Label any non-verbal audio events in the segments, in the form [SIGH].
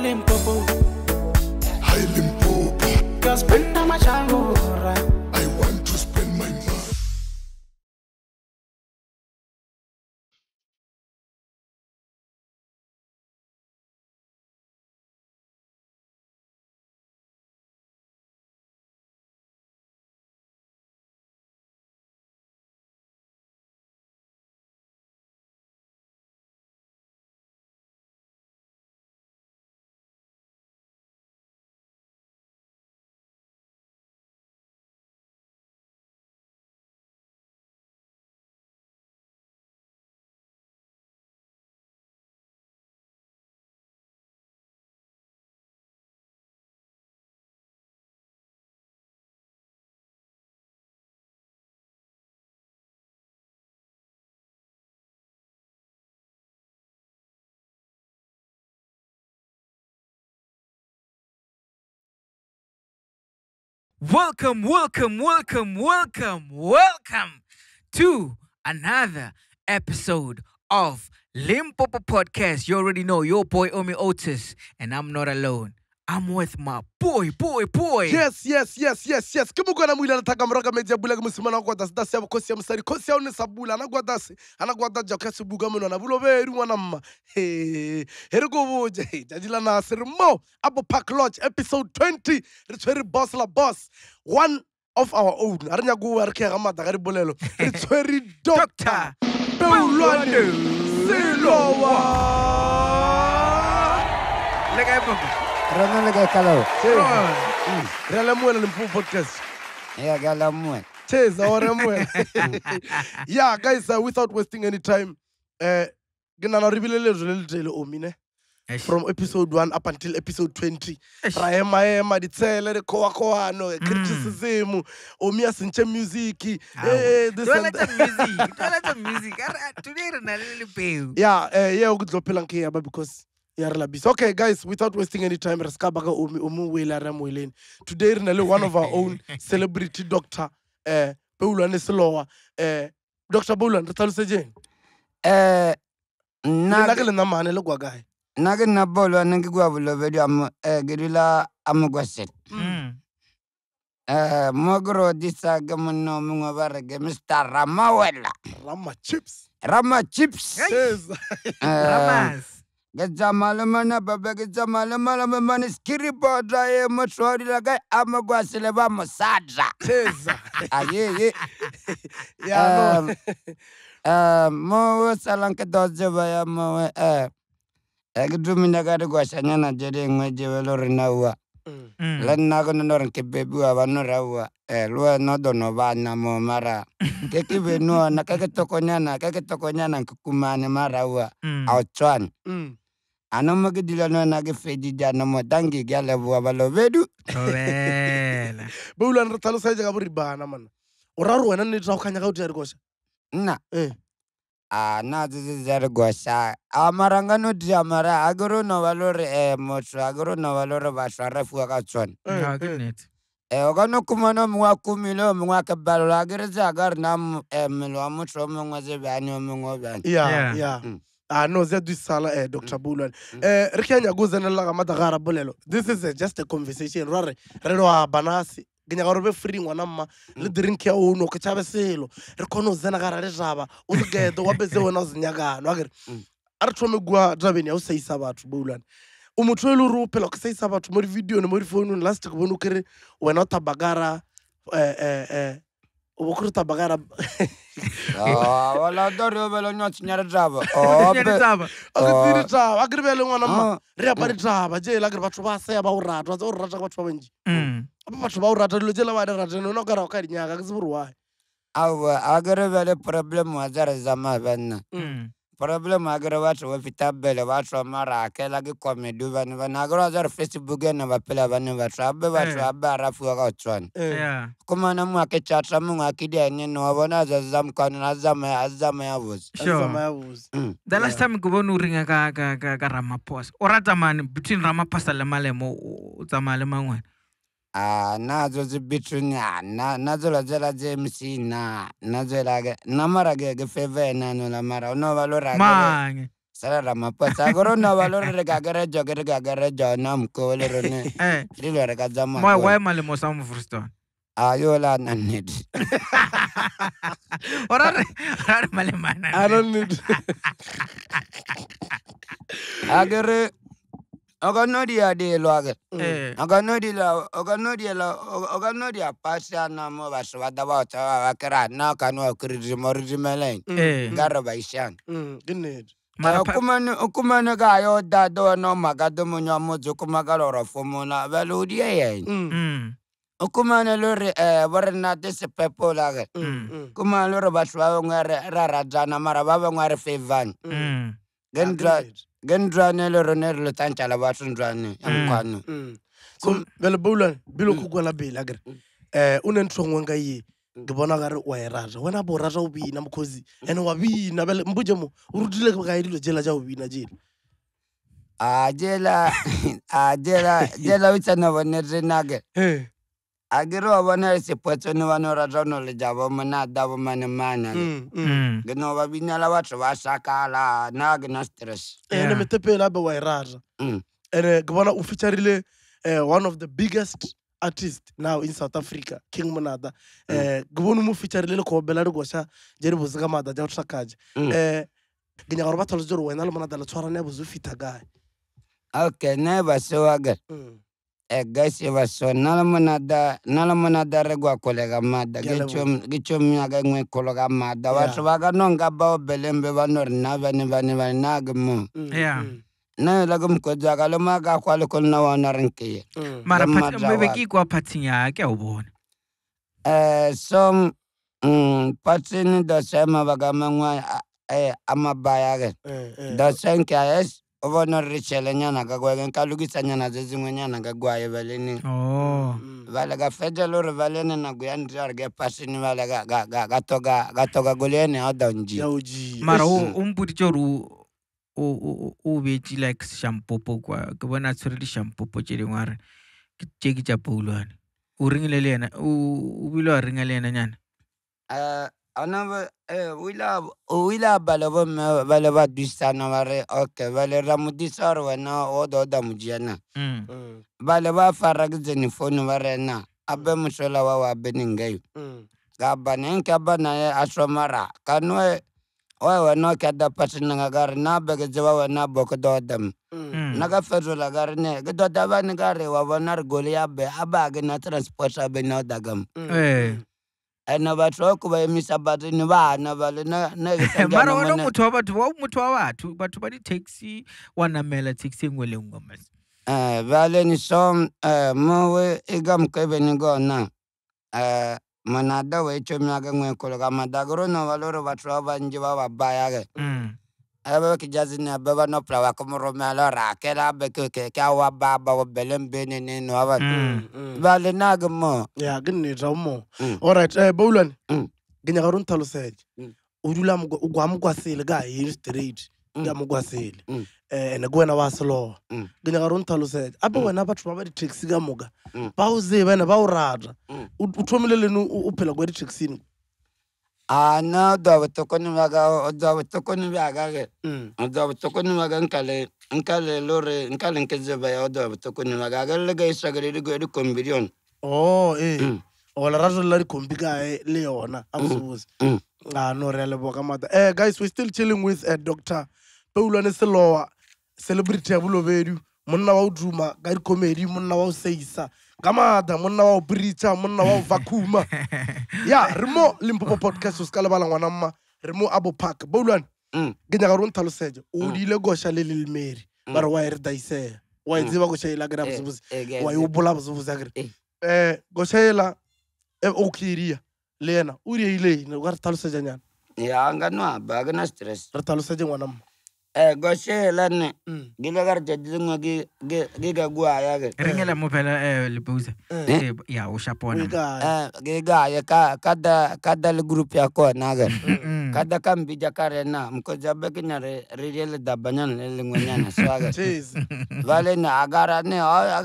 Limpopo Hai Limpopo Kaspenda machangu. right Welcome, welcome, welcome, welcome, welcome to another episode of Limpopo Podcast. You already know your boy Omi Otis, and I'm not alone. I'm with my boy boy boy. Yes yes yes yes yes. Ke mukwana muile anataka mroka media bula ke musimana kwa dasi dasi kosi ya msari kosi ya sabula anagwa dasi anagwa dasi jaka sibuga mwana na bulo beru mwana mma. heri go jajila na sirmo apo Park Lodge episode 20 re tshwere boss la boss one of our own. Are nya go re ke ga bolelo. Re doctor Peulwane Silowa. Lega epoka. Perdónale que escaló. Sí. Era la muela no podcast. Yeah, got la Cheers, our muela. [LAUGHS] Yeah, guys, uh, without wasting any time, eh ke nana re bile lejwe le omine oh, from episode 1 up until episode 20 ra emaema ditshele dikgoakgoano mm. criticism omi oh, a sentšhe music yeah, we're going to phelang ke yaba because okay guys without wasting any time re seka baka today re na one of our own [LAUGHS] celebrity doctor um eh, peulwane eh, doctor boulan re tlhalosejeng um eh, nna I'm not. le kwa kae nna ke nna bolwane ke kwa bolobedi ke dula amokwaset um mm. mo ke rodisa ke monno mongwe ba re ke mr ramawela rama chips rama chips yes ngedzamhalemana baba ngedzamhalemana memane ye motlhorila ba ah, [LAUGHS] um, um, mo salang ke ya mowe eh, ke eh, dumina ka digwasanyana je dingwe jebe le re naua mm. le nna ke none gore ke bebiwa bano raua le wena no dono bana mo mara [LAUGHS] ke ke benoona ke ke na ke ke tokonyana ke kumane maraua mm. a o tshwane mm. anomukidila nona kefedija nomotangikia leboa balobedu boulan [LAUGHS] re tlhalosetse ka boribana mana o ra gore wena nnete go kganya ka o tseya dikosa nna eh. a na tsetse tsa dikosa a maranga no mara a ke o no le gore um eh, motho a ke o no le gore bašwa re fiwa ka tsone eh, o ka no kumana o mongwe a kumile o mongwe a ke a ke a ka re na mmele wa motho o mongwe tse o mongwe o bjane mm. Ah, no, they do sala eh, Dr. Mm. Bulan. Mm. Eh, Rikia Nyaguza nela ga mata gara bolelo. This is a, just a conversation. Rare, rero a banasi. Ganya garobe free ngwanama. Le mm. drink ya uno, kachabe selo. Rekono zena gara re raba. Uzugedo, wabeze wena uzinyaga. No, agere. Mm. Archome gua drabeni, au seisa batho Bulan. O motho e le gore o phela ke seisa batho mo di-video ne mo di-founung last ke bone o kere wena o tabagara um eh, eh, eh, ubukuruta bagara ah, wala dorio belo nyo chinyara traba [LAUGHS] nyari akiri ah. traba akiri belo ngwana ma ah. ri apari traba je la batho ba se ba urata tsa urata batho ba benji mm. apa batho ba urata lo je la ba rata no gara o ka dinyaka ke se buru akiri belo problem wa tsara zama problem agara watu wapita bele watu amara akela gikomedu vanu vanagara wazara facebook gena vapela vanu vatu abe vatu eh. abe arafu wakachwana eh. eh. kuma namu akichatra mungu akidi anyeno wabona azaza mkwani azama azama yavuzi azama mm. yavuzi the last time kubona uringa ka ka ka Ramaphosa o ra tsamane between Ramaphosa le Malemo o tsamaya le Ah, nazo zibitrunya na nazo la zela jemsi na nazo la ge namara ge ge feve na no la mara no valora ge sala la mapa sa goro no valora re ga gere jo gere ga gere jo na mko le ro ne [LAUGHS] eh. ri lo re ga jama mo wa ma le mo sa mo fruston a ah, yo la na need [LAUGHS] ora ora male mana i don't need agere [LAUGHS] okanodiya de lwake mm. eh. okanodila okanodiela okanodia pasiana mo ba daba otsa ba ba kera na kanu okiridimo ridimeleng nkare baishana okumane okumane ka yo dada wena omaka tomonyo wa motse okumaka lora fomona bale odia yena okumane lo re um bo re nate sepepo lake mm, mm. kumane lo re baso ba bangwe ra ratana mara ba bangwe re favane gendrane le rene le tantsa la batho ndrane ya mm. mkwano mm. so bele bola bile go kwala bela gre eh o ne ntshongwe ka mm. ke bona gare wa e wena bo raja o bina mokhosi ene wa bina bele mbuje mo o rutile ka jela ja o bina ah, jela a [LAUGHS] ah, jela a jela jela o tsana bone re nage eh agiro abona e se puesto ni bano razono le jabo mana dabo mana mana mm, gino mm. mm. babinya la watu basakala na gino stress ene eh, metepe la ba wairara e ene gbona uficharile eh, one of the biggest artist now in south africa king munada eh gbona mu ficharile ko belari gosha jeri buzaga mada jaw sakaje eh ginya gorba talzuru wainal munada la tswarane buzu fitagaye okay never so again mm egesiba so nalamunada nalamunadare gwa kolega mada gichomiaga ngwe kologa mada watu baganonga bao belembe na bani bani bani nagimu mm, mm. nayo lagum kojagalo maga kwali kolna wanarinkiye mm. mara mebeki kwa patinya kya ubona eh som mm patini dosema bagamangwa eh amabaya eh, eh, eh. ke dosenka yes vona ri chele nyana ka kwayo ka lukisa nyana dze dzinwe nyana ka kwayo valeni oh vale ka fete lori valeni na guya ndiyari ke pasini vale ka ga ka ga toga ka toka goleni ha da nji ya uji mara o o mputitse u o o o betsi like shampopo kwa ke bona tshwere di shampopo tse dingwe re ke tse ke tsa paulwane o ringile le ena o o bile ringa le nyana Ana wila wila eh, balaba me balaba dustana mare ok bale ramudi sar wana odo da mujiana mm, mm. balaba farag zeni fonu mare na abe mm. musola wa wa beningayu mm gabane nkaba na asomara kanwe oye wa no kada pasi na gari na bege zewa wa na boko do dam mm. na ga fezo la gari ne do da ba ni gari wa wa nar goli abe aba ga na transport abe na dagam mm eh. Eh, ane vhathu vha khou vhaimisa bati ni vhana vhalimara [LAUGHS] wona muthu wa vhathu wa muthu wa vhathu vhathu vha ni taxi wa namela taxi iṅwe liṅwe ma eh, vhaleni so um eh, muwe iga mukeveni gona um munada wa itshomi yake ṅwekhulu ka madakiro no vha lori vhathu vha vhanzhi vha vha bayake awe kijazini abeba no plawa kumurume alora kela beke ke ka wa baba wa belem bene ne no awa bale mm. mm, mm. nagmo ya gni ramo alright eh bowlan gnya garun talu sej urula ugwa mugwasile ga yin straight ga mugwasile eh na gwena waslo gnya garun talu sej abe wena bathu ba di taxi ga muga ba uze bana ba urada lenu uphela gwe di ana dɔbi ti ku nimaga o dɔbi ti ku nimaga ge o dɔbi ti ku nimaga nkali nkali lori nkali nke zibaya o dɔbi ti ku nimaga ge liga isagiri liga edi kombirion oh eh mm. wala razo la rikombiga eh, le yona mm. absolutely mm. ah no really boka mata eh guys we still chilling with uh, eh, Dr. Paulane Selowa celebrity abulobedu monna wa udruma ga comedy monna wa seisa ngamada monna wa o breater monna wa o vacuma [LAUGHS] ya re mo limpopo podcast o se ka lebala ngwana mma re mo abo park boulwane mm. ke nyaka re o ntlhalosetse o mm. dile goša le lelmeri ba mm. re wa e re daisea e e eh, eh, wa e tseba goša ela kry-a bosebose eh. wa e, e o bosebose a um goša ela o keria le ena o dieile ene o ka re tlhalosetsa ya nka nwaba ke na stress re tlhalosetse ngwana mma Eh, goshe lane mm. gile ka re tšatši gi ke ka kuaya ke re ngela mo fela eh mm. ya o shapona ga ya ka kada le group ya kona ke mm, ka da ka na ka rena mokotsa be ke ne re je banan le lengwenyana swake ne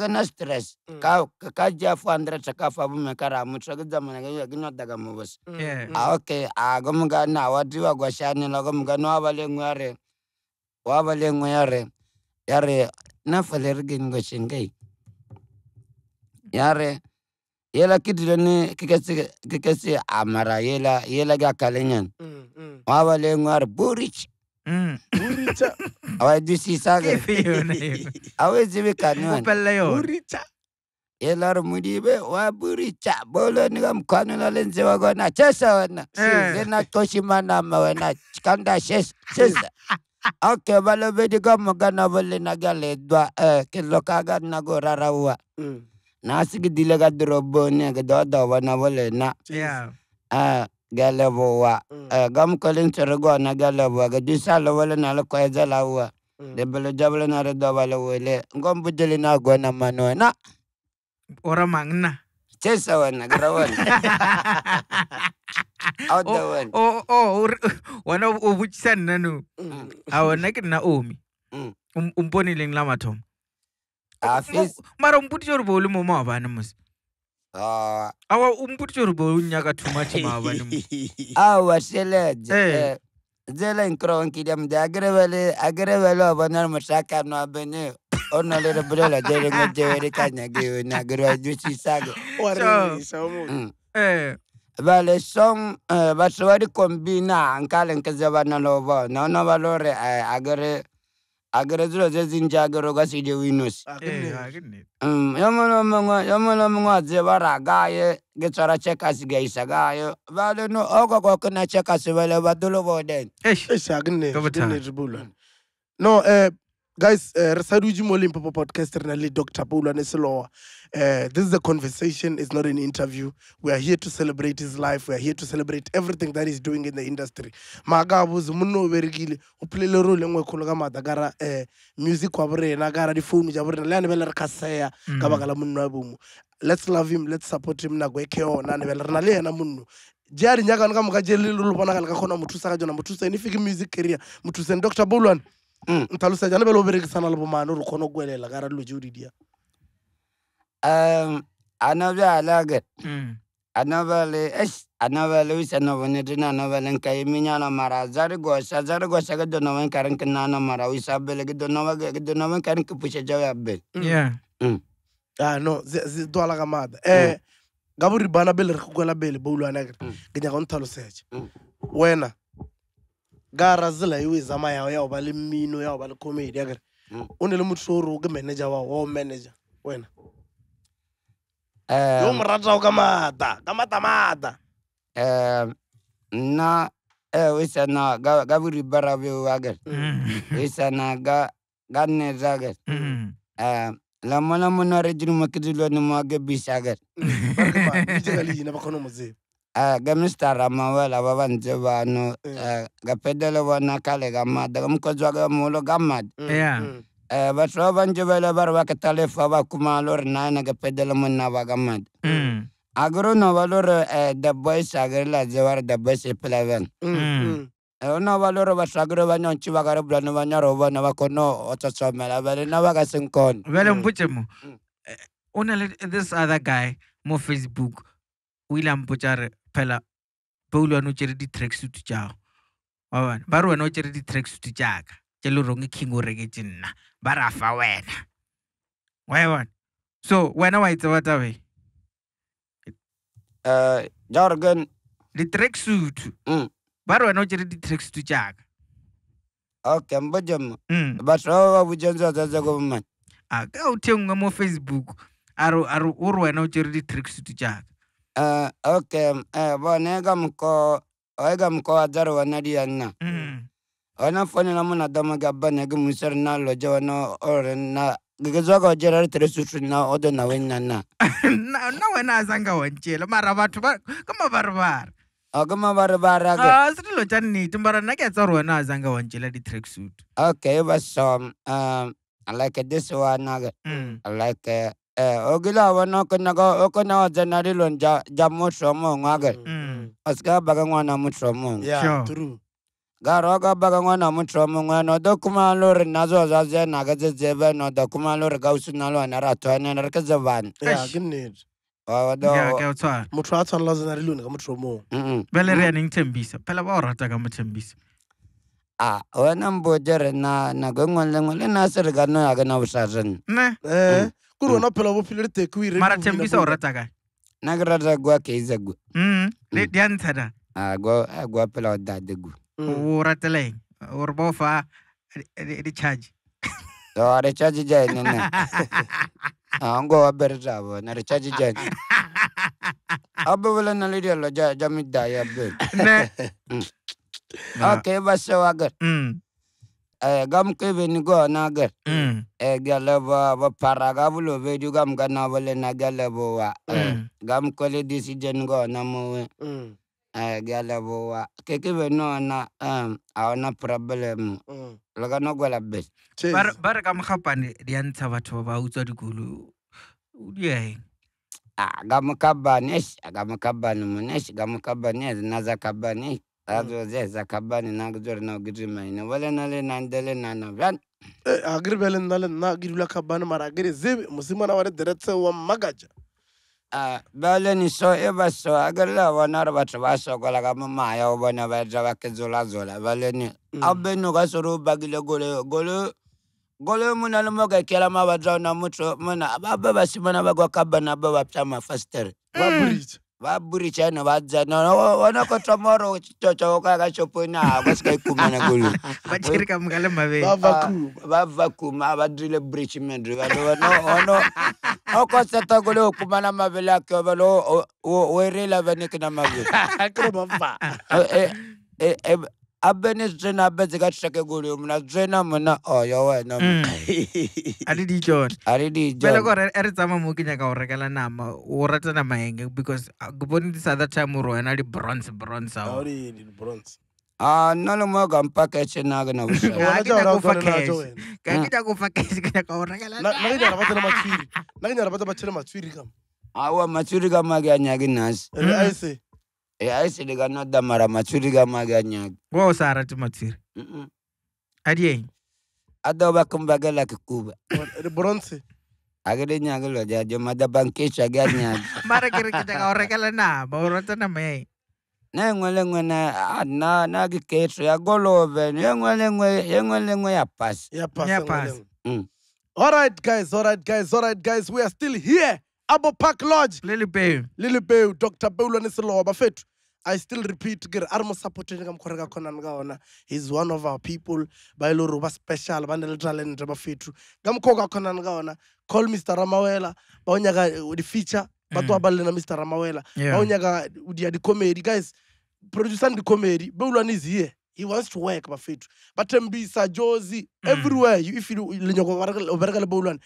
na stress ka jea four andre ka fa bome ka raa motho ke daga ke nyotaka mobosa a ah, okay a ga na wa tiwa na ko ga no ba waba lengwe ya re ya re na faler gen go shengei ya re yela kidilo ni kikesi kikesi amara yela yela ga kalenyan mm, mm. waba lengwe ya re burich mm. buricha awadusi e sage awezi bikanwani yelaro mudibe waburicha bolo niga mkwano na lenze wagona chesa wana eh. lena toshimana mawena kanda shesa [LAUGHS] oke balo be diga magana bolle nagale dwa eh kilo kaga nago rara mm. na sigi dilega drobo ne ga dodo wana bolle na Ya. ah galebo wa mm. Eh, kolin cergo na galebo ga disalo wala na lo koyza lawa mm. de belo jablo na re do wole ngom budjeli na go na mano na ora cesa wana grawan [LAUGHS] wena o botsisa nna no ao nna ke nna omi o mm. um, mponeleng la mathomo ah, um, um, mara o mpoditse gore bo o le mo maabane mose ah. awa o mpoditse gore bo o nyaka too much maabane [LAUGHS] awa ah, sheleje eh. Eh, zela nkronkiliamde agerebele o bona mosakano abeneo o na le re bolela je lengwe [LAUGHS] jeo re ka nyakeone a kere wa josisago vale som uh, eh, batho ba dikombina nka lenketse bana le bona va ba le gore akere akere tselo tse tsentse akere ka sede winos yo mongwe le mongwe a tseba ra kae ke tshwara checkers ke a isa kae bale no oko ko ke na checkers bale ba dolo bodene no um guys uh, eh, saruji molimpopo na le dr paulane silowa uh, eh, this is a conversation it's not an interview we are here to celebrate his life we are here to celebrate everything that he's doing in the industry makabuze munna u verikile u phulele role nngwe e kgolo ka maata ka um music wa borena ka difounu ja borena le a bele re ka seya ka mm. baka la monna wa bomo let's love him let's support him nako e ke yona ne bele re na le ena monno je a dinyakane ka moka je le lo bonagale ka kgona mo ka jona mo thuseng fike music career mo dr bolwane Mm. ntlhalosa jale bele o berekisana le bomane ore kgone go kwelela ka ra dilo tse di dia um ana bjale es ana o sana bone tena ana nka emenyana mara tsa gosa tsa gosa ke dona e ba nkareng ke nana mara o isa bele ke dona ke dona e ba nkareng ke pušetša ya bele ah no se twala ka mata um eh, ka boribana bele re go kwela bele boulwane akere ke nyaka o ntlhalosetše wena gara zila iwe zama yawo yawo ba le mmino yawo ba le comedy akere o ne le motho manager wa o manager wena um, yo mo ratago mata ka matamata um, nna eh, o sana ka, ka boripara beo akere o sana ka, ka net akere um, la mona mona re dirimo ke dilone mo bisa mm. akere ba ka leina ba kgone kemistaramawela vavanze vanu kaphetele vona khale ka mati kamukhosi wa ka mulo ka mati vahlova vanje vele va ri va ketalefa va kuma lori nine kaphetele munna va ka mati a ku ri mm. mm, mm. no va lori the boys a ku ri ladze va the boys eleven no va lori vahlakuri va nyonci va ka ri bulani va nyaro vona va khono otsotsomela vele na va ka sinkhona vele mputse mo u na this other guy mo facebook o ile a mpotsa re phela boule o tsere di-tracksuit jago wa ba re wena o tsere di-tracksuit jaaka tse le rong e king o reketse nna ba ra fa wena wa so wena wa itse wa tabe uh, di mm. ba re wena o tsere di-tracksuit jaaka okay mbojemo mm. batho ba ba bujentse tsatsa ko bomane a ka o thengwe mo facebook a re o re wena o tsere di-tracksuit jaaka Uh, okay, uh, bo ne ga mko oye mko adar wana di Mm. Mm-hmm. Ona fone na muna dama ga ba na loje wana ore na gigizo ga jerar tere na odo na wenna [LAUGHS] na. Na wena zanga wanchela mara batho kama barbar. Akama barbar Ah, sri lo channi tumbara na ke tsar wena zanga wanchela di track suit. Okay, but um um like this one. Mm. I like uh, Eh, ogila wana kana ga okana janari lon ja jamu somo ngage aska mm. mm. baga ngwana mu somo yeah true garo ga baga ngwana mu somo ngwana do kuma lor nazo za ze na ga ze ze ba no do lor ga usu na lo na ra to na ra ka ze ban yeah ginnid motho a tshwanela tsenare le one ka motho mong bele re yaneng tshembisa phela ba rata ka mo tshembisa a wena mpotse re na nako e le nngwe le nna se re ka nno ya ke na kuri unapela bophelo le tekwire maratem Mara o rata kae gwa ke rata gua kaiza gua di a gwa gua phela o date gua o ratela eng ore ba o fa di-charge no recharge jane ne ngo wa berta bona recharge jane abe wala na lidia lo ja ja mi da ya be ne [LAUGHS] hmm. okay ba se wa mm eh, gam keveni go na gel mm. eh, gelebo bo paraga bulo bedu gam gana bole na gelebo wa mm. Eh, gam kole decision go na muwe mm. eh, gelebo wa kekebe no na um, eh, aona problem mm. loga no gola bes ba re ka mogapane di a ntsha batho ba ba utswa dikolo o dieng ah, gamukabane gamukabane monesh gamukabane nazakabane kabani na gujor na giri eh, kabani mara agri zib musima na wale deretse wa magaja a ah, bele ni so e so agri la wa na ba ba so ya obo na ba zola zola bele ni abe no ga bagile gole gole gole muna lumo ga kela ma ba ja na mutu muna ba ba ba simana kabana ba ba faster ba eh. bridge vaburichana vadzana vona ko tomoro chochoka akashoponi avasika ikumana kulu vachereka mungale mavelevakumaavakuma avadrile bridgement vano okonseta ku le u kumana mavele ake velo werile veniki na mavele abe ni zwena abe dzikatiteke kulimu na zwena muna oyo wena a le dijone a le dijone gore e re tsamaya mo ke nyaka go rekela nama o rata nama enge because ah, ke bone this other time ore wena le bronze bronze ao a ah, nna le moya kampa cache nake na bosakeakofa [LAUGHS] cash ke nyakofa cash ke nyaka go rekelanakenyara batsa ba tshele matswiri kama aowa matswiri kama ke a nyake nase aisi eh, ndikanodamara matsuri kamakanyaka woosarati matsiri adiyenyi adoba kumbagela kikuba ribronse akidi nyakilwa jajo madabankisha ganyaji mara kirikitaka orekela [LAUGHS] nama orota nama yai nengwe lengwe na na na kikeso ya golove yengwe lengwe yengwe lengwe ya pass ya pass ya pass mm. all right guys all right guys all right guys we are still here abo park lodge lilipeu lilipeu dr law, siloba fethu i still repeat ke re a I'm gonna mokgwa re he's one of our people By the way, special ba ne le talente ba fethu ka mokgwa o ka kgonang ka call mr ramawela ba o nyaka eh, di-feature ba tloa mm. ba lena mr ramawela ba o to o eh, dia di-comedy guys producang di-comedy is here. he wants to work bafethu bathembisa jozi mm. everywhere you, if lenyoka boulwane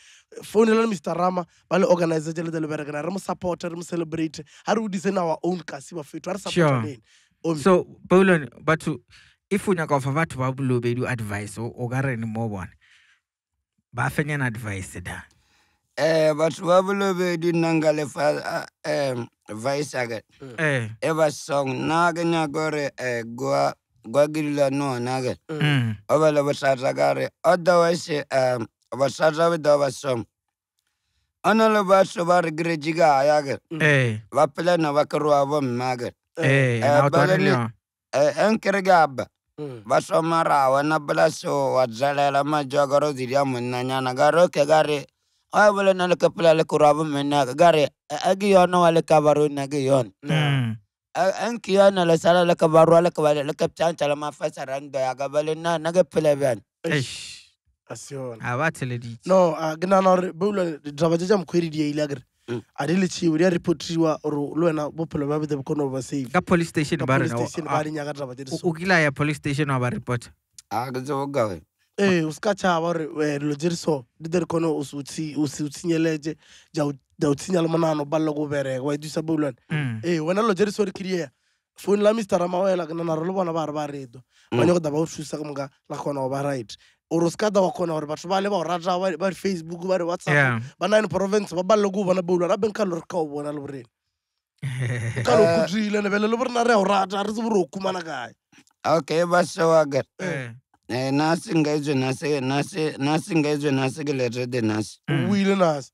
phone founelani mr rama ba le organize tšelete le berekana re mo supporte re mo celebrate ha re o design our own kasi bafethu ga re supportaneng so bowulwane batho if o nyaka ofa batho ba bolobedi advice o ka rene mo bone ba fenyana advice da eh batho ba bolobedi nna Nangale for eh, vice mm. Eh, eva song nna gore eh, goa gwagirila no nage mm. mm. obala basata gare otherwise um basata with our som baso bar grejiga ayage mm. eh bapela na bakarwa bomage eh, eh, eh balani eh, enkirga abba basomara wana blaso wazalela majogoro ziria munnanyana garoke gare obala nalakapela lakurwa bomenage gare agiyono walekabarunage yon mm an kiyana la sala la kabaru ala kabale la kaptan tala ma fasaran da gabale na naga pleben eish asion tele di no gna na bulo drabaje jam kwiri di ilagar adili ci wuri reportri wa ro lwana bo pelo ba de kono ba sei ga police station ba re police station ba ah, re nyaga drabaje so ukila ya police station wa ba report aga ah, zo gawe eh uskacha wa re lo jirso dider kono usuti usuti nyeleje jau daw signal manano balla ku bere wai du mm. sabu lon e wana lo jeri sor kriye fun la mistara ma wela na ro bona bar baredo manyo mm. da ba shu sa mga la kono ba right oroska da wakona gore batho ba le ba rata ba facebook ba re whatsapp ba nine province ba balle go bona boulwa ra benka lore ka o bona le borene ka lo [LAUGHS] kutrile ne le borena re o rata re se bore o kumana kae okay ba sewaga eh. Eh. eh nasi ngaizwe nasi nasi nasi ngaizwe nasi ke le rede o ile nasi mm.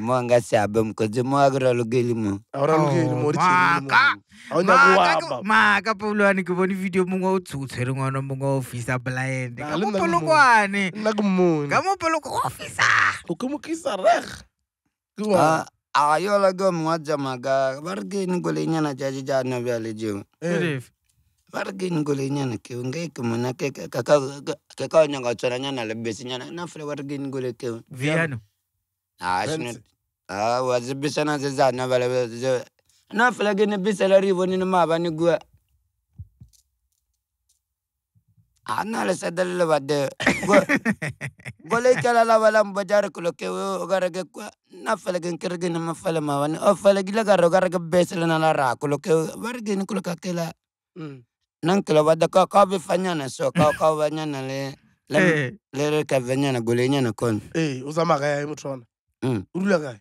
mo ngasi abem kozi mo agora lugeli mo agora lugeli mo maka maka pulwane ke bone video mongwe o tshutshwere ngwana mongwe o fisa blind ka visa polokwane nna ke mmone ka mo poloko o fisa o ke mo kisa reg a yola go mwa jama ga bar ke ni go le nyana jaji jana bya le jeng bar ke ni go le nyana ke nge ke mona ke ka ka ka ka nyanga tsona nyana le bese nyana na fre bar ni go le ke viano wazibisana ziza na bala na falagi ni ni gua ana [LAUGHS] la sadal la bade gole kala la wala mbajar ko ke o garage ko na falagi kirgi ni ma fala mm. fanyana so ko ko banyana kon eh Mm. urulaka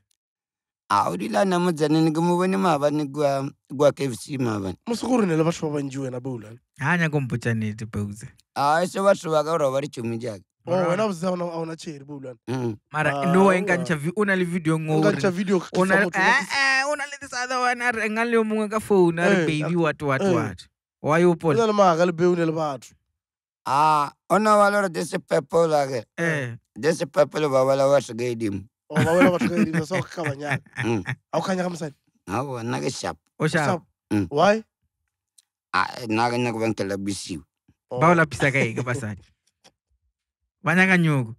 awurila ah, na mudzanani kumuvoni maavani gwa gwa kfc maavani masiku rinela va swi va vanjiwe na beulani hanya kumpuchani tipeuse hayi swo va swi vaka ura va ri chomi jaka o wena vuzisa a wuna cheri beulani mara lowa inkancha una le video ngourinkancha video una eh una eh, le this other one ari nga le mungwe ka phone ari eh, baby what what eh. what why you e pol le maga le beune le batho ah ona valora desse people age eh desse people va ba swi ga idimu oba oh, wena batho [LAUGHS] mm. ka dira sa go banyana a o kanya mosadi a bona ke sharp mm. why nna ke nna ke bang oh. ba o lapisa ka eng basadi [LAUGHS] ba nyaka nyoko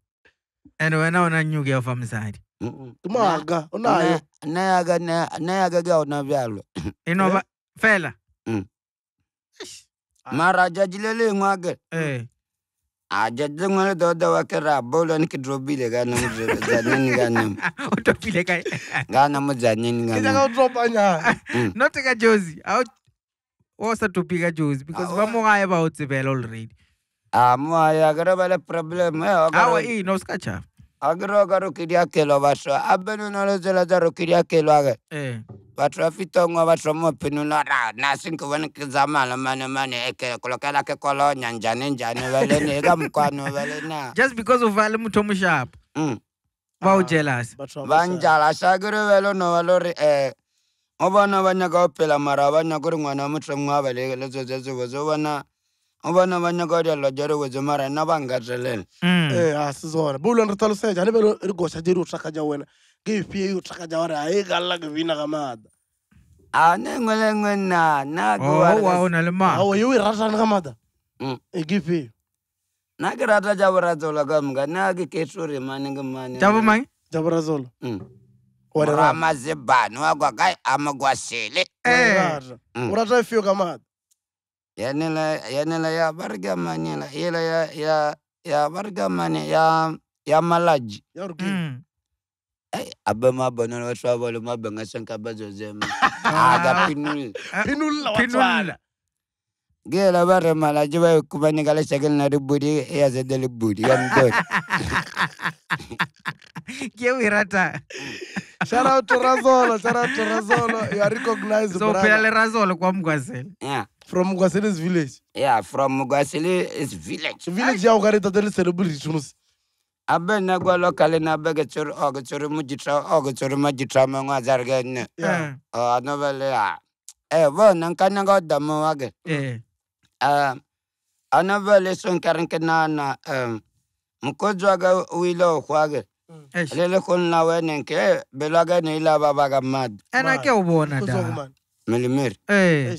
and wena ona nyoko ya fa mosadi ke ke ona bjalo eno eh? fela mm. ah. mara tšatši lengwe akele eh. ajajengwana doda wake rabolwanike dropile ganamuzaneni ganem utopile kae ganamuzaneni ganemutropanya note ka josi [LAUGHS] wasatupi ka mm. mm. josi because va ah, mogaya va o tsebela already a mogaya a kere ba le problem awa e no se ka chava a kere o ka rokedi a kelo baso a beno na le tsela tsa rokedi a kelo ake vatrofitong'o vatromo phinula ra nasinkiweni kizamala mane mane eke kulokela ke kolonya njhani njhani valeni eka mukwano valena just because uvale muthu omuxapa mm. va wu jelasi um u vona va mara va n'wana wa mutsongo e a valeke leswo sweswi vozi mara na va ngatlelele ee a si velo ri jeri u wena nge fie u hayi kalelaka vina ka a ne nngwe le nngwe nna nna o na le maao yo e ratang ga mata mm. e ke feo nna ke rata ja boratsolo ka moka nna ke ketore mane ke mane ja bomang ja boratsolo mm. ramazebane wa kwa kai amakwasele eh. mm. o rata e feo ka mata yanela ya ba re ke amanela ela ya ba re ke amane ya malaji ya abama bona nabashwaba lo mabhenga senke abazozema akapinula [LAUGHS] ah, eh, pinula watwala ngela baremala je eyazede libudi to Razolo. Razolo. You are recognized. So Razolo kwa Yeah. From village. Yeah, from village. Village ya tele celebrity abe na gwalo kale na abe ke chur o ke chur mu jitra o ke chur ma jitra ma nga zar ge ne o ano bele a e wo nan kan nga da mo wa ge eh. eh a ano bele son karan ke na na um mu ko jwa ga wi lo khwa ge le le kon na we ne e ke be la ga ne la baba ga mad ana ke u bona da milimir eh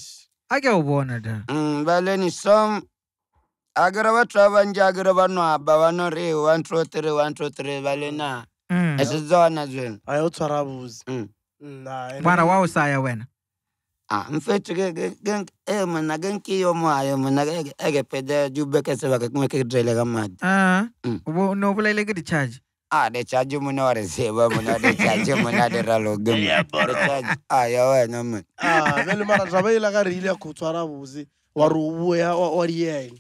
a ke u bona da mm bele ni som agiraba twabanji agiraba nwaba bano re one two three one two three balena esizona zwena aye u tshwara buzi bwana wa usaya wena ah mfethu ke ke eh mina ke nkiyo moyo mina ke ke pede jubeke se baka kumeke ke drele ka madi ah ubo no bulele ke di charge ah de charge muna wa receive muna de charge muna de ralo gum de charge ah ya wena mwana ah vele mara zwabe ila ka rile ku tshwara buzi wa ri buya wa ri yena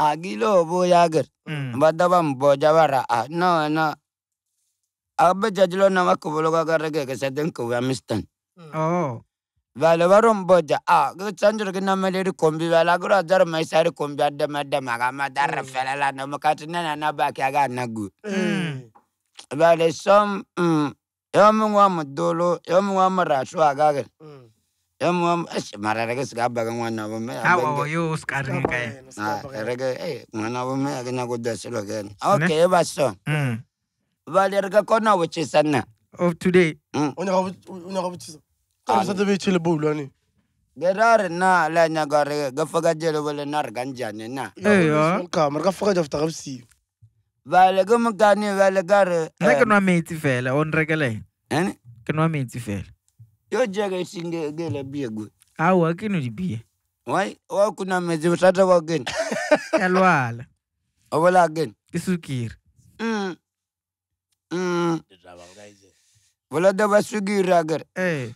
agilo boyager badabam bojabara no no abbe jajlo nama kubologa garrege ke seden kuwamistan oh vale barom boja a ge chanjur ge nama leri kombi vala gura jar mai sari kombi adde madde maga madar felala no makati nana na ba ke aga nagu vale som yom ngwa mdolo yom ngwa mara shwa gager mm. yamwam ash mararege sigaba o Mau, aku woyo uskari kaye na erege eh mwana wame agina kudasilo gene okay baso ah, eh, mm bali erege kona wichisana of today mm aku, unyaka aku. kama sasa bichile bulani gerare na la nyagare gafaga jelo wala nar ganjane na eyo kama gafaga jafta gabsi bale gumkani bale gare nekno meti fela onregele ene eh? kno meti fela yo jere singegela biegwe awu akini ulibie wai wakuna mezi utata wageni [LAUGHS] yalwala obola ageni isukiri mm. mm. bolada basugiri agere hey. Eh.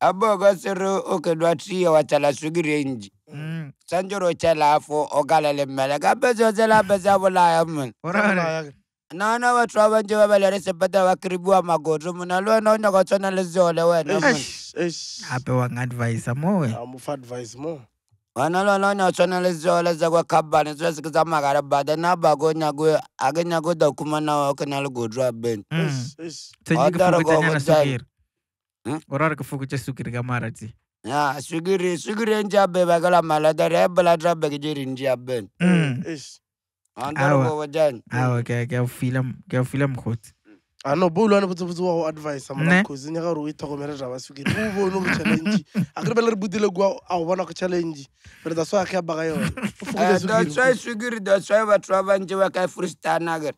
abogasero okedwatiya wachala sugiri enji mm. sanjoro chala afo ogalele mele gabezozela beza bolaya mene naona watu abanje babalerese bada wakiribu wa magoto muna lwe nonyokotona lezole wena mene ape wangadvaisa mowe amufa advice mo vana tshwanele tsole tsa kwa khabane tswe se ke tsa na ba ko nyako a ke nyako hm? ke na le godro a bend o ke fokotse sukiri ka maratsi ya sukiri sukiri e ntse a beba ke la malata re e bolatra beke tse dintsi a bend awa ke a fila ano ah, bo ile botsebotse wa go advice monakosi nyaka gore o ithogomele ra o bone go challenge eh, a kere bele re butile kwa a go bona go challenge re ta so ke a baga yonedatswai sukiri datswai batho ba bantse ba ka freestana kere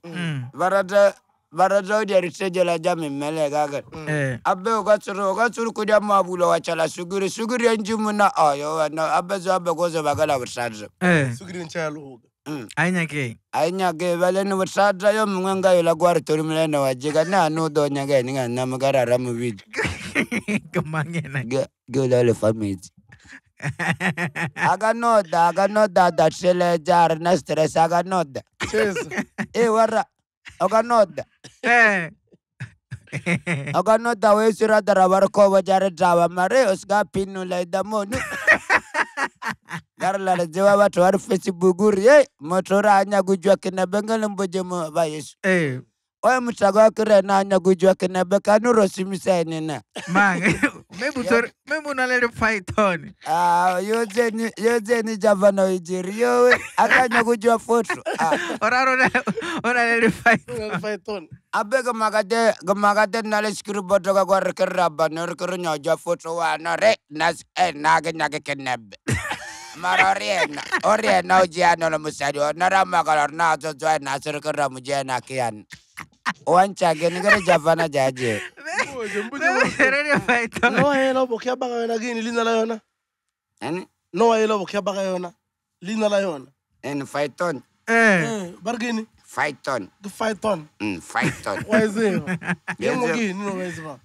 ba rata ba rata go ja memeleka kere mm. eh. abe o ka tsere o ka tsere ko moabula wa tšhala sukiri sukiri eh. e ntši mona ayo abe se abe ko se baka la botlhatso Mm. ainyake ainyake baleni busatsa yo mung'we ngayo lakwari tori mulene wajika nanu donyaga ninga namukarara mubili [LAUGHS] kumangena gulole family akanoda akanoda adatsheleja ari na stress akanoda e wara akanoda akanoda wesurata ra varikova eh. ja ri dava mari o sika phinula idamoni gar la jewa watu har facebook eh motora anya gujwa kina bengal mboje mo bayes eh oya mutago kire na anya gujwa kina beka no rosimise ni na man mebu tor mebu na le fight on ah yo jeni yo jeni javano ijiri yo akanya gujwa foto oraro na ora le fight fight on abe gamagade gamagade nale skru bodo ga gor kerra banor kernya jwa foto wa na re nas eh nage nage kenebe mara orienna orienna ujiano lo musadi narama kalor na to join na sur kerra mujena kian wancha geni gara javana jaje no helo bokia baka yona gini lina la yona ani no helo bokia baka yona lina la yona en faiton eh bargini Faiton. Faiton. Mm, Faiton. Wazima. [LAUGHS] Yemo gini no wazima.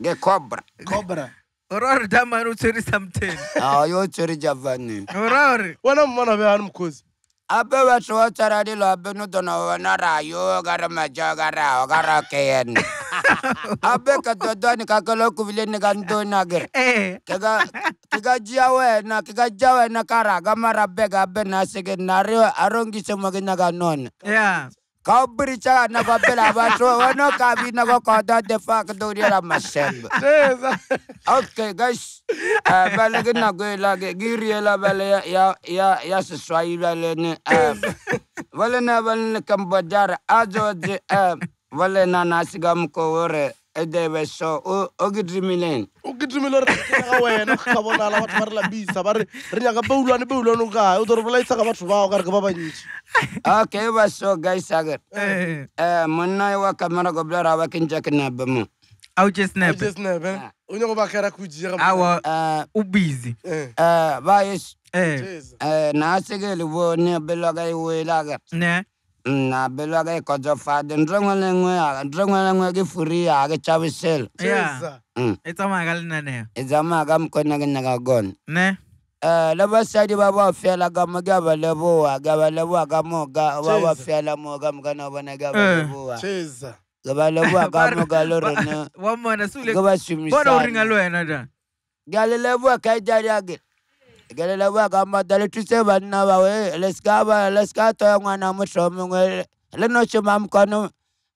Ge cobra. Cobra. urori dama utshwere something hayi o tshwere [LAUGHS] ah, javaneng urori wena mmona be gane Abe ape batho ba tshwara lo ape no dona bona rayo ka re majo gara rao ka roke yena [LAUGHS] ape ka ni kaka lo kuvileni ne ntoni akere eh. ke ka jia wena ke ka jia wena ka raka marapeka ape nasike seke na a rongise mo Yeah. nona Kabrita na kwa pela bato kabi na kwa kota de fuck do ya la masem. Okay guys. Uh, bale gina go la giri la bale ya ya ya se swai bale ne. Wale na bale kambajar ajo je wale na nasigam ko wore. edebe so o ke o ke re ga wena ka bonala batho ba re labisa ba re re nyaka beulwane beulwane o o do re bolaisa ka batho bao ka re ba bantši okay ba so guys agar eh. eh monna e wa kamera go bla ra ba ke ntja ke naba mo au je snap je snap ah. o nyaka ba kera kuji ga awa o busy eh, eh ba yes eh. eh na se ke le bone belaga e wela ga ne na belo ga ko jo fa den rongwa le ngwe a rongwa le ngwe ke furi a ke chawisel yeah mm. e tsama ga lena ne e tsama ga mko na ga ga gon ne eh le ba sa di ba ba fela ga mo ga ba le bo wa ga ba le bo ga mo ga ba ba fela mo ga eh. [LAUGHS] mo ga na bona ga ba le bo wa jesus ga ba le bo ga mo ga lo rena wa mona sule ga ba shumisa bona o lo wena da ga le le bo ka jari age Gelele bwaga madali tuse banna bawe leskaba leskato mwana mushomi ngwe leno chuma mkono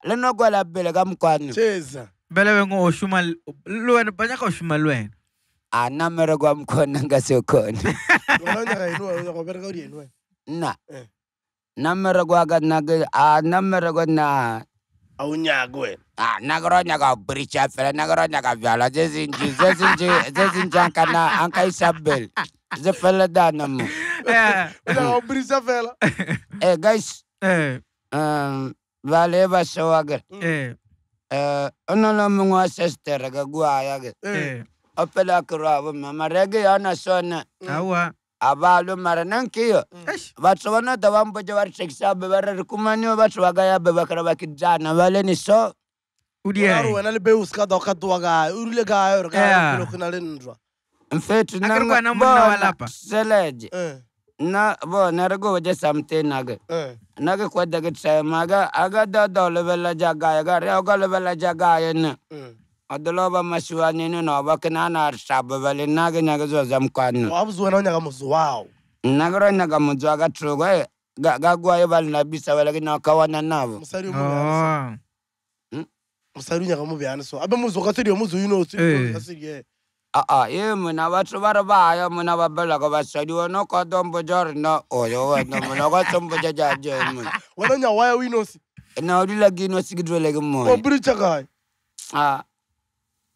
leno gwala bele ga mkono cheza bele wengo oshuma lwena banyaka oshuma lwena ana mere gwa mkono ngasekoni wananyaka inwa na eh. na mere gwa ga na na mere gwa na aunyagwe ah nagoro nyaga bricha fere nagoro nyaga vyala zezinji zezinji zezinji ankana anka isabel ze fele danam eh [LAUGHS] nagoro bricha fela [LAUGHS] eh guys eh um vale va showage mm. eh eh onono mwa sister ga guaya ge eh opela kura mama rege ana sona awa abaalo mara nankiyo batsobona mm. tobamboje barishekisa abe bararikumaniyo bashobagayo abe bakarabakijana baleni so uriwena libe uskada ukaduwaga urile gayo rkaokinalindra mfetu seleje eh. na bo nargo waje nage eh. nage kwa dage aga da dolobela jagaya ga re aga lobela ne odolo ba masuani ni no nyaga zo zam kwanu wa buzu na nyaga muzu wao nagro nyaga nabo musari mu hmm? musari abe muzu ga muzu yino eh. aa ye muna watu bara ba muna ba bela wono ko dombo oyo wono muna ko sombo mun [LAUGHS] wono nya waya winosi na odila gino sigidro mo o chakai ah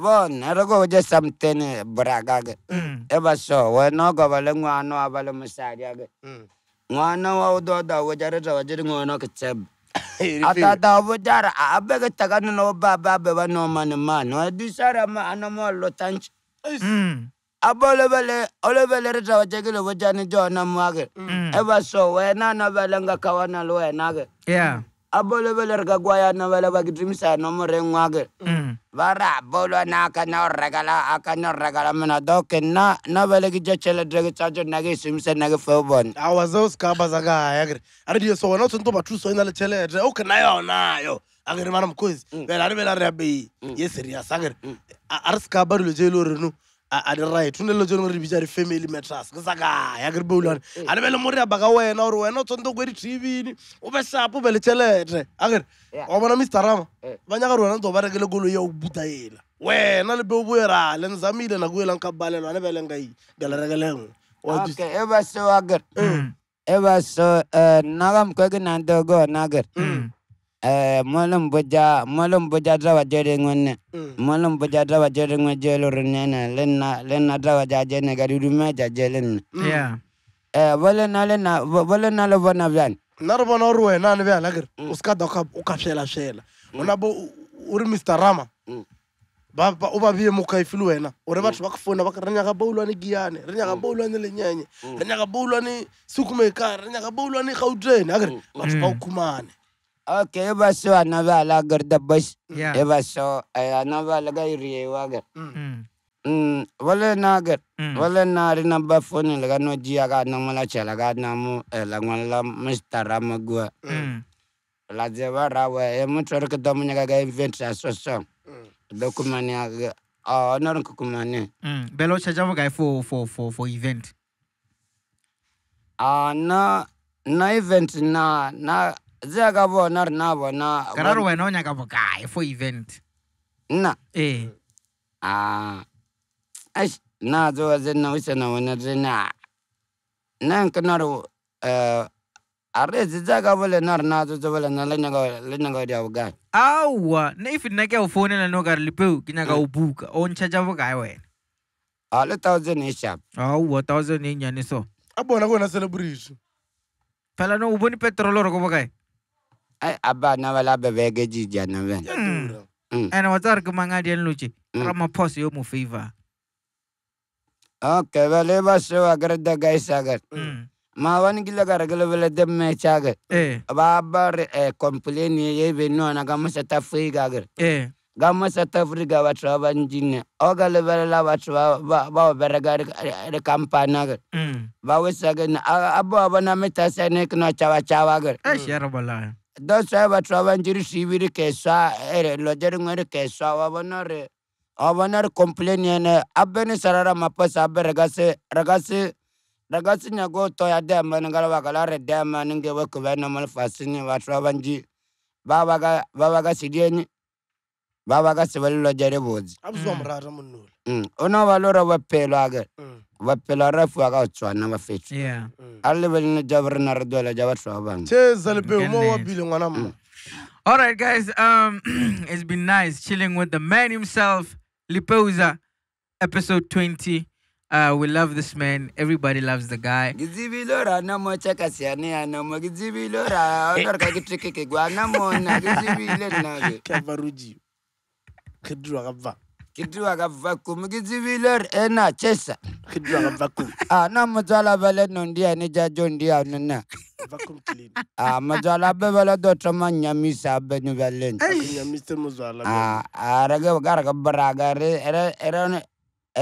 bo narago je samtene braga ge mm. so we no go bale ngwano abale musaria ge mm. ngwano wa do da we jare za wajiri ngono ke cheb ata [LAUGHS] da bo jara abe ge taga no ba ba be ba no man man no du sara ma ano mo lo tanch mm. abole bele ole bele za wajiri lo jani jo na mwage mm. eba so we na no bele nga kawana lo we na yeah Mm. abolo belereka kwayana bala bakitimisa nomoreng wake ba re abolo na a kana o rekala a kana o rekala mona doke nna nna bale ke ja tšhelete tsa tsona ke e šomise ke feo bone awa seo se ka ba sa kaya kere a re dieso wena o tshwanetse o ba thuso e na le tšhelete o kena yonayo a kere mara mokgosi bela re bela re a ye serious a kere a re se ba dilo tse e le goreno a ah, ah, di right go ne le tsone re bitsa di family matters ke sakaya ke re beulane a eh. re le mo re wena gore wena o tshwanetse o kwe di o be sapo be le tšhelete akere wa bona mr rama eh. ba nyaka gore wena ntse o ba kolo ya o buta ela wena le be o boerale nzamile nako elang ka balelwa ne beeleng ka ke le rekele nngwe e ba so akere mm. e ba so eh, nna ka mokwe ke nang te ke ona akere Eh, molam boja molam boja dawa jere ngone molam boja dawa jere ngwe jelo renena lenna lenna dawa ja jene gari dume ja jelen mm. yeah eh wala na lenna wala na lo bona byan narbo no ruwe na ne bya mm. uska doka ukafela shela unabo mm. uri mr rama baba uba biye mukaifilu e wena ore batho ba kufona ba re nyaka boulwane giane re nyaka boulwane lenyenye re nyaka boulwane sukumekare re nyaka boulwane gautene akere batho ba o Okay, baso anava alagar da bas. Yeah. Baso anava alagar riewagar. Mm. Mm. Wale nagar. Mm. Wale nari na bafoni laga no jia ga na mala chala ga na mu lagwan la mistara magua. Mm. La jewa rawa e mutor ke domunya ga ga event asoso. Mm. Eh, mm. Dokumani aga. Oh, no kumani. Eh. Mm. Belo chajawa ga for for for for event. Ah, uh, na na event na na zikavona rinavona kana ri wena u nyaka vukaye for event nna ee a ash na dzowa zena u xana wena rina na nka na ri a ri dzi dzaka vole na ri nadzo dzo vole na le nyaka le nyaka dia vukaye awa na if nna ke u fonela no karhi lipeu ke nyaka u mm. buka o ni chacha vukaye wena a le thousand e hi xap awa thousand hi e nyane so a bona ku na celebration phela no u boni petrolo roko vukaye Eh, abana balabebeke jijana vena and mm. mm. watsari ke mangadi nluchi ramaphosa mm. yo mo favor okay vale eh. ba eh, se wa kare da gai sagar ma wani gila kare gele vele de me chagar ba ba re complain ye be no na ga musa ta fi gagar ga musa ta fi ga ba tra o ga le la ba ba ba bere ga re kampana gar ba we sagar abo abo na me kno chawa chawa gar eh shara dose batho ba bantsi re sebi kesa ere lo je dingwe re kesa wa bona re wa bona re complain ene a bene sara ra mapesa a be re ka se re ka se re ka se nyaka o toya demane ka ba ba bantsi ba ba ka sediene ba ba ka se ba le lo je re botse o ne ba le re bophelo vapela fua ka tswana ba fetso yeah. a lebelene jab re na re dwela ja batho ba bangwe All right, guys. Um, [CLEARS THROAT] it's been nice chilling with the man himself, Lipoza, episode 20. Uh, we love this man. Everybody loves the guy. Kitu akava kumi kiziviler ena eh, chesa. Kitu akava kumi. Ah, na mazala vale nondia ni jajo ndia nana. Vakum kilini. Ah, mazala be vale dotra manyami sabe ni valen. Nyami se mazala. Ah, araga gara baraga re era era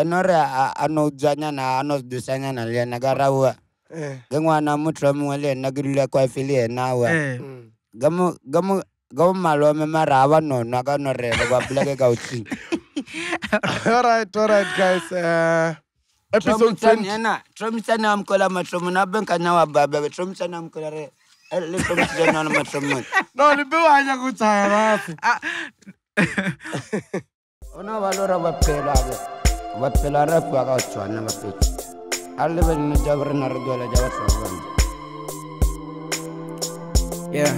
enore anozanya na anozusanya na eh. le nagarawa. Eh. Gengwa na mutra mwele nagirile kwa filie nawa. Eh. Gamu gamu go malome mara ba nona ka norelo ba poleke ka otsing [LAUGHS] all right all right guys uh, episode ten, yana tromitsane a mkola matlomo na benkana wa baba be tromitsane a mkola re eh, le tromitsane na matlomo [LAUGHS] no ah. [LAUGHS] le be wa nya go tsaya rafu ona ba lora ba pela ba ba pela rafu ka tswana ba pela a le ba nna ja re na re dola ja ba tswana yeah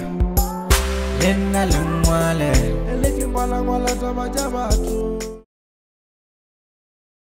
ina lumwale. Eliki mwana jaba jaba tu.